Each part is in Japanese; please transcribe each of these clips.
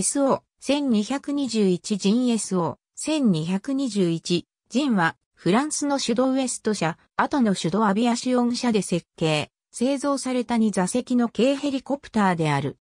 SO、1221人 SO、1221人は、フランスのシュウエスト社、後のシュアビアシオン社で設計、製造された2座席の軽ヘリコプターである。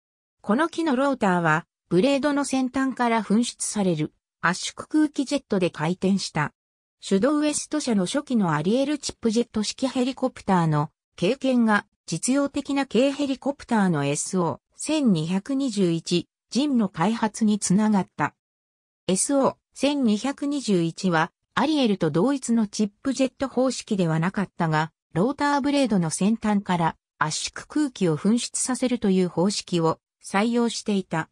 この機のローターは、ブレードの先端から噴出される圧縮空気ジェットで回転した。シュウエスト社の初期のアリエルチップジェット式ヘリコプターの経験が実用的な軽ヘリコプターの SO1221 ジンの開発につながった。SO1221 は、アリエルと同一のチップジェット方式ではなかったが、ローターブレードの先端から圧縮空気を噴出させるという方式を採用していた。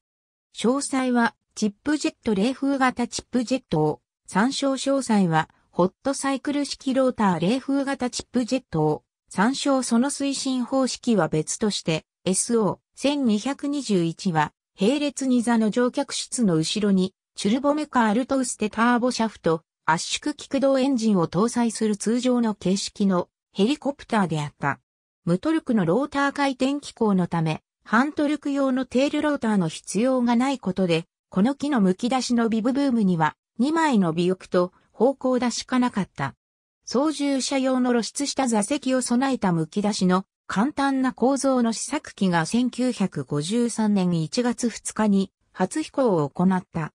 詳細は、チップジェット冷風型チップジェットを、参照詳細は、ホットサイクル式ローター冷風型チップジェットを、参照その推進方式は別として、SO1221 は、並列に座の乗客室の後ろに、チュルボメカールトウステターボシャフト、圧縮気駆動エンジンを搭載する通常の形式のヘリコプターであった。無トルクのローター回転機構のため、半トルク用のテールローターの必要がないことで、この機の剥き出しのビブブームには2枚の尾翼と方向出しかなかった。操縦者用の露出した座席を備えた剥き出しの簡単な構造の試作機が1953年1月2日に初飛行を行った。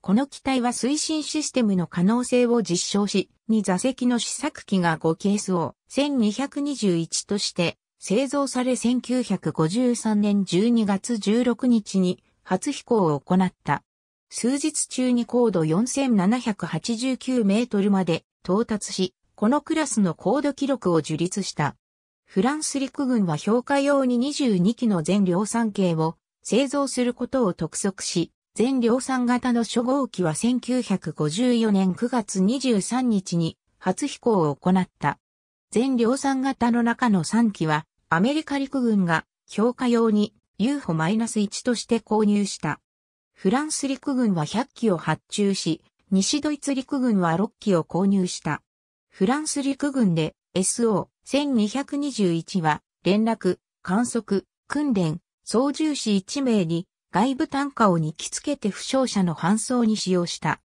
この機体は推進システムの可能性を実証し、2座席の試作機が5ケースを1221として製造され1953年12月16日に初飛行を行った。数日中に高度4789メートルまで到達し、このクラスの高度記録を樹立した。フランス陸軍は評価用に22機の全量産系を製造することを督促し、全量産型の初号機は1954年9月23日に初飛行を行った。全量産型の中の3機はアメリカ陸軍が評価用に UFO-1 として購入した。フランス陸軍は100機を発注し、西ドイツ陸軍は6機を購入した。フランス陸軍で SO 1221は、連絡、観測、訓練、操縦士1名に外部単価を2機付けて負傷者の搬送に使用した。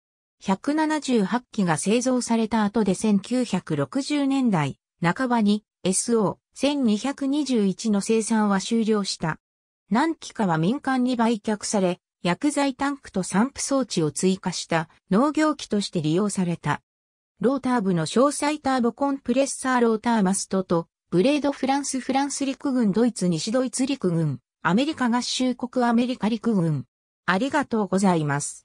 178機が製造された後で1960年代半ばに SO1221 の生産は終了した。何機かは民間に売却され、薬剤タンクと散布装置を追加した農業機として利用された。ローター部の詳細ターボコンプレッサーローターマストと、ブレードフランスフランス陸軍ドイツ西ドイツ陸軍、アメリカ合衆国アメリカ陸軍。ありがとうございます。